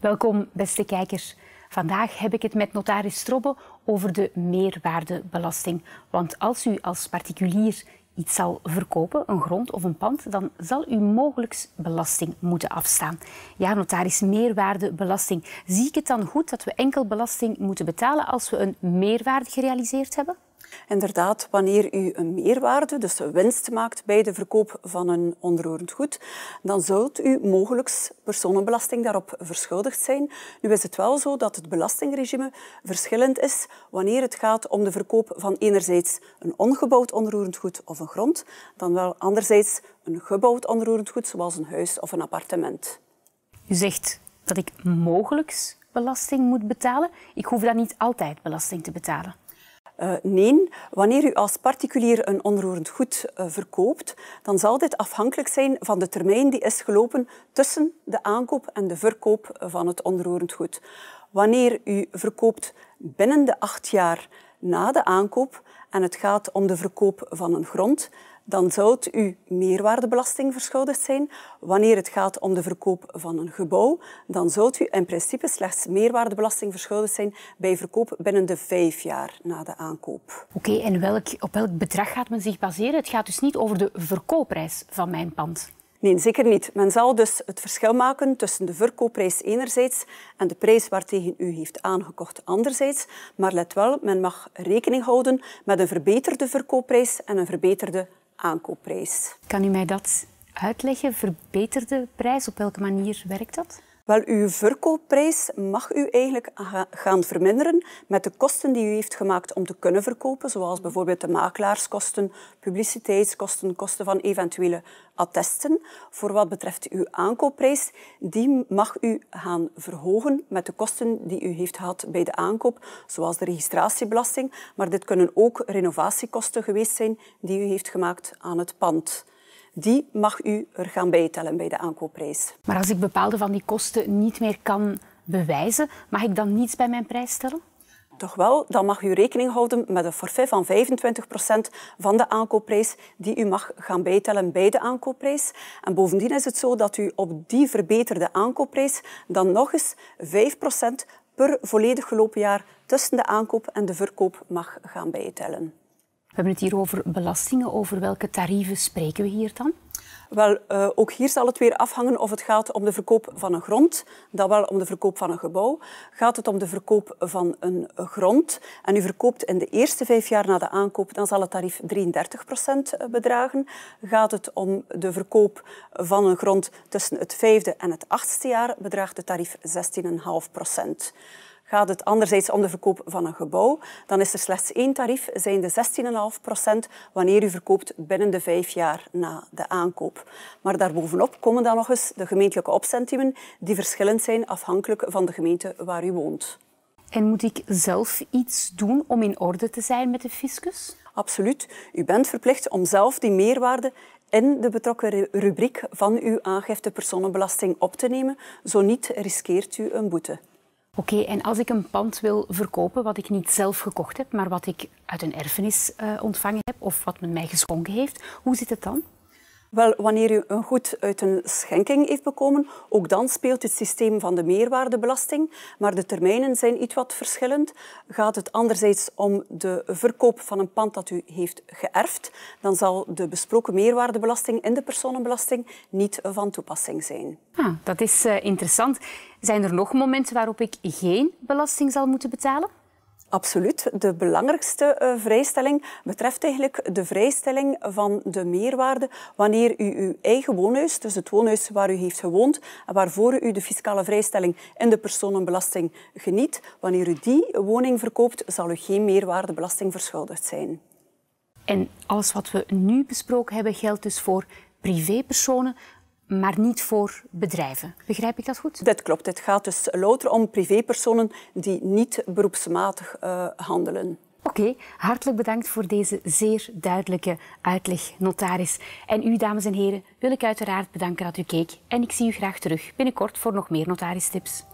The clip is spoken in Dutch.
Welkom, beste kijkers. Vandaag heb ik het met notaris Strobbe over de meerwaardebelasting. Want als u als particulier iets zal verkopen, een grond of een pand, dan zal u mogelijk belasting moeten afstaan. Ja, notaris, meerwaardebelasting. Zie ik het dan goed dat we enkel belasting moeten betalen als we een meerwaarde gerealiseerd hebben? Inderdaad, wanneer u een meerwaarde, dus een winst maakt bij de verkoop van een onroerend goed, dan zult u mogelijk personenbelasting daarop verschuldigd zijn. Nu is het wel zo dat het belastingregime verschillend is wanneer het gaat om de verkoop van enerzijds een ongebouwd onroerend goed of een grond, dan wel anderzijds een gebouwd onroerend goed, zoals een huis of een appartement. U zegt dat ik mogelijk belasting moet betalen. Ik hoef dan niet altijd belasting te betalen. Eh, nee, wanneer u als particulier een onroerend goed eh, verkoopt, dan zal dit afhankelijk zijn van de termijn die is gelopen tussen de aankoop en de verkoop van het onroerend goed. Wanneer u verkoopt binnen de acht jaar na de aankoop en het gaat om de verkoop van een grond, dan zou u meerwaardebelasting verschuldigd zijn. Wanneer het gaat om de verkoop van een gebouw, dan zou u in principe slechts meerwaardebelasting verschuldigd zijn bij verkoop binnen de vijf jaar na de aankoop. Oké, en welk, op welk bedrag gaat men zich baseren? Het gaat dus niet over de verkoopprijs van mijn pand. Nee, zeker niet. Men zal dus het verschil maken tussen de verkoopprijs enerzijds en de prijs waartegen u heeft aangekocht anderzijds. Maar let wel, men mag rekening houden met een verbeterde verkoopprijs en een verbeterde aankoopprijs. Kan u mij dat uitleggen? Verbeterde prijs, op welke manier werkt dat? Wel, uw verkoopprijs mag u eigenlijk gaan verminderen met de kosten die u heeft gemaakt om te kunnen verkopen, zoals bijvoorbeeld de makelaarskosten, publiciteitskosten, kosten van eventuele attesten. Voor wat betreft uw aankoopprijs, die mag u gaan verhogen met de kosten die u heeft gehad bij de aankoop, zoals de registratiebelasting. Maar dit kunnen ook renovatiekosten geweest zijn die u heeft gemaakt aan het pand die mag u er gaan bijtellen bij de aankoopprijs. Maar als ik bepaalde van die kosten niet meer kan bewijzen, mag ik dan niets bij mijn prijs stellen? Toch wel, dan mag u rekening houden met een forfait van 25% van de aankoopprijs die u mag gaan bijtellen bij de aankoopprijs. En bovendien is het zo dat u op die verbeterde aankoopprijs dan nog eens 5% per volledig gelopen jaar tussen de aankoop en de verkoop mag gaan bijtellen hebben het hier over belastingen. Over welke tarieven spreken we hier dan? Wel, eh, ook hier zal het weer afhangen of het gaat om de verkoop van een grond, dan wel om de verkoop van een gebouw. Gaat het om de verkoop van een grond en u verkoopt in de eerste vijf jaar na de aankoop, dan zal het tarief 33% eh, bedragen. Gaat het om de verkoop van een grond tussen het vijfde en het achtste jaar, bedraagt het tarief 16,5%. Gaat het anderzijds om de verkoop van een gebouw, dan is er slechts één tarief, zijn de 16,5% wanneer u verkoopt binnen de vijf jaar na de aankoop. Maar daarbovenop komen dan nog eens de gemeentelijke opcentimen, die verschillend zijn afhankelijk van de gemeente waar u woont. En moet ik zelf iets doen om in orde te zijn met de fiscus? Absoluut. U bent verplicht om zelf die meerwaarde in de betrokken rubriek van uw aangifte personenbelasting op te nemen. Zo niet riskeert u een boete. Oké, en als ik een pand wil verkopen wat ik niet zelf gekocht heb, maar wat ik uit een erfenis eh, ontvangen heb of wat men mij geschonken heeft, hoe zit het dan? Wel, wanneer u een goed uit een schenking heeft bekomen, ook dan speelt het systeem van de meerwaardebelasting. Maar de termijnen zijn iets wat verschillend. Gaat het anderzijds om de verkoop van een pand dat u heeft geërfd, dan zal de besproken meerwaardebelasting in de personenbelasting niet van toepassing zijn. Ah, dat is eh, interessant. Zijn er nog momenten waarop ik geen belasting zal moeten betalen? Absoluut. De belangrijkste eh, vrijstelling betreft eigenlijk de vrijstelling van de meerwaarde wanneer u uw eigen woonhuis, dus het woonhuis waar u heeft gewoond en waarvoor u de fiscale vrijstelling en de personenbelasting geniet, wanneer u die woning verkoopt, zal u geen meerwaardebelasting verschuldigd zijn. En alles wat we nu besproken hebben geldt dus voor privépersonen, maar niet voor bedrijven. Begrijp ik dat goed? Dat klopt. Het gaat dus louter om privépersonen die niet beroepsmatig eh, handelen. Oké, hartelijk bedankt voor deze zeer duidelijke uitleg, notaris. En u, dames en heren, wil ik uiteraard bedanken dat u keek. En ik zie u graag terug binnenkort voor nog meer notaristips.